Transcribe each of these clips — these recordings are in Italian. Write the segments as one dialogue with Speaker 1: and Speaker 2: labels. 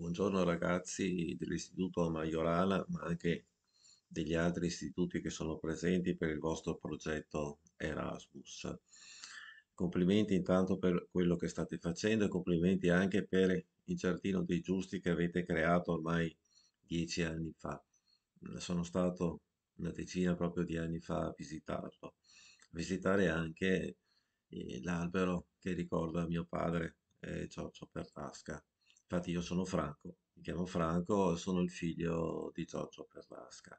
Speaker 1: Buongiorno ragazzi dell'Istituto Maiorana, ma anche degli altri istituti che sono presenti per il vostro progetto Erasmus. Complimenti intanto per quello che state facendo e complimenti anche per il giardino dei giusti che avete creato ormai dieci anni fa. Sono stato una decina proprio di anni fa a visitarlo, visitare anche eh, l'albero che ricorda mio padre, eh, Giorgio Pertasca. Infatti io sono Franco, mi chiamo Franco, sono il figlio di Giorgio Pernasca.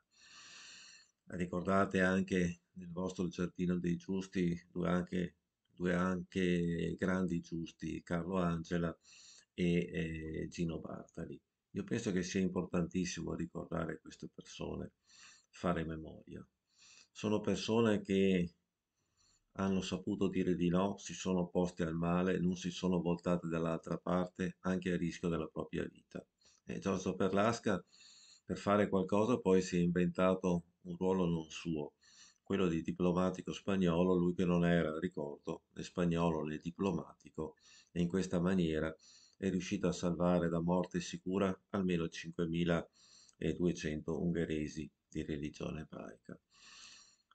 Speaker 1: Ricordate anche nel vostro giardino dei giusti due anche, due anche grandi giusti, Carlo Angela e eh, Gino Bartali. Io penso che sia importantissimo ricordare queste persone, fare memoria. Sono persone che hanno saputo dire di no, si sono opposte al male, non si sono voltate dall'altra parte, anche a rischio della propria vita. E Giorgio Perlasca, per fare qualcosa, poi si è inventato un ruolo non suo, quello di diplomatico spagnolo, lui che non era, ricordo, né spagnolo né diplomatico, e in questa maniera è riuscito a salvare da morte sicura almeno 5.200 ungheresi di religione ebraica.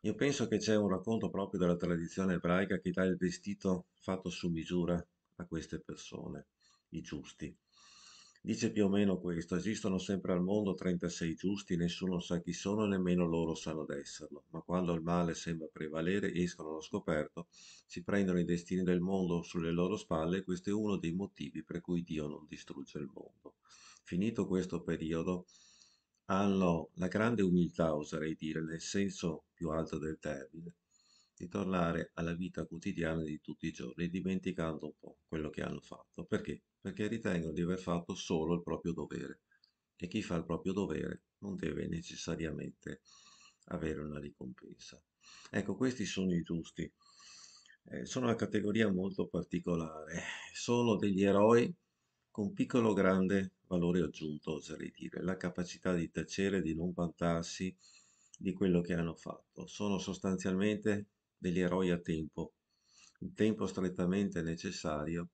Speaker 1: Io penso che c'è un racconto proprio della tradizione ebraica che dà il vestito fatto su misura a queste persone, i giusti. Dice più o meno questo, esistono sempre al mondo 36 giusti, nessuno sa chi sono e nemmeno loro sanno d'esserlo, ma quando il male sembra prevalere escono allo scoperto, si prendono i destini del mondo sulle loro spalle e questo è uno dei motivi per cui Dio non distrugge il mondo. Finito questo periodo, hanno la grande umiltà, oserei dire, nel senso più alto del termine, di tornare alla vita quotidiana di tutti i giorni, dimenticando un po' quello che hanno fatto. Perché? Perché ritengono di aver fatto solo il proprio dovere e chi fa il proprio dovere non deve necessariamente avere una ricompensa. Ecco, questi sono i giusti. Eh, sono una categoria molto particolare, sono degli eroi con piccolo grande valore aggiunto, oserei dire, la capacità di tacere, di non vantarsi di quello che hanno fatto. Sono sostanzialmente degli eroi a tempo, il tempo strettamente necessario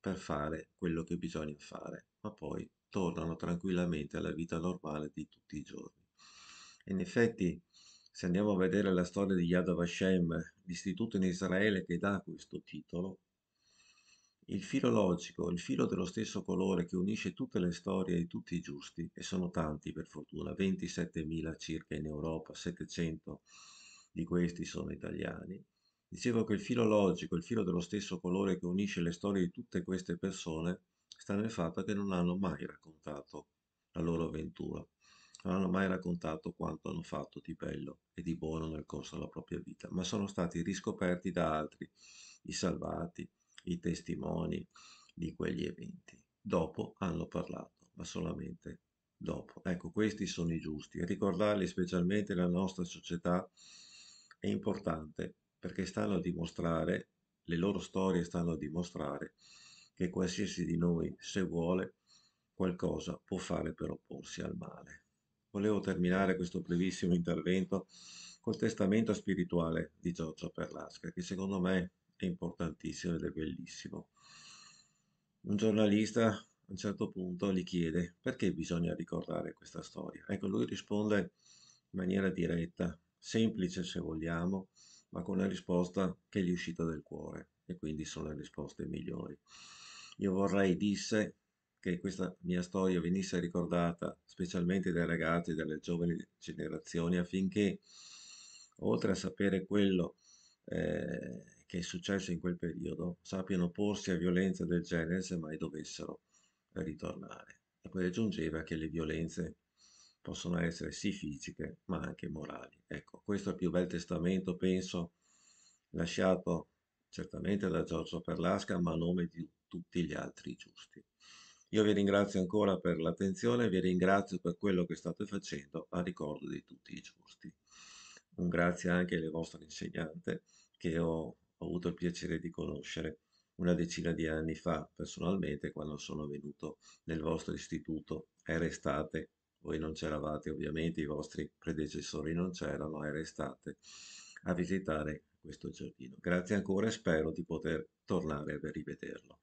Speaker 1: per fare quello che bisogna fare, ma poi tornano tranquillamente alla vita normale di tutti i giorni. In effetti, se andiamo a vedere la storia di Yad Vashem, l'istituto in Israele che dà questo titolo, il filo logico, il filo dello stesso colore che unisce tutte le storie e tutti i giusti, e sono tanti per fortuna, 27.000 circa in Europa, 700 di questi sono italiani. Dicevo che il filo logico, il filo dello stesso colore che unisce le storie di tutte queste persone, sta nel fatto che non hanno mai raccontato la loro avventura, non hanno mai raccontato quanto hanno fatto di bello e di buono nel corso della propria vita, ma sono stati riscoperti da altri, i salvati, i testimoni di quegli eventi. Dopo hanno parlato, ma solamente dopo. Ecco, questi sono i giusti. E ricordarli specialmente nella nostra società è importante perché stanno a dimostrare, le loro storie stanno a dimostrare che qualsiasi di noi, se vuole, qualcosa può fare per opporsi al male. Volevo terminare questo brevissimo intervento col testamento spirituale di Giorgio Perlasca, che secondo me è importantissimo ed è bellissimo. Un giornalista a un certo punto gli chiede perché bisogna ricordare questa storia. Ecco, lui risponde in maniera diretta, semplice se vogliamo, ma con una risposta che gli è uscita dal cuore e quindi sono le risposte migliori. Io vorrei, disse, che questa mia storia venisse ricordata specialmente dai ragazzi dalle giovani generazioni affinché, oltre a sapere quello eh, che è successo in quel periodo sappiano porsi a violenze del genere se mai dovessero ritornare. E poi aggiungeva che le violenze possono essere sì fisiche ma anche morali. Ecco, questo è il più bel testamento, penso, lasciato certamente da Giorgio Perlasca, ma a nome di tutti gli altri giusti. Io vi ringrazio ancora per l'attenzione, vi ringrazio per quello che state facendo a ricordo di tutti i giusti. Un grazie anche alle vostre insegnante che ho ho avuto il piacere di conoscere una decina di anni fa personalmente quando sono venuto nel vostro istituto, era estate, voi non c'eravate ovviamente, i vostri predecessori non c'erano, era estate, a visitare questo giardino. Grazie ancora e spero di poter tornare per rivederlo.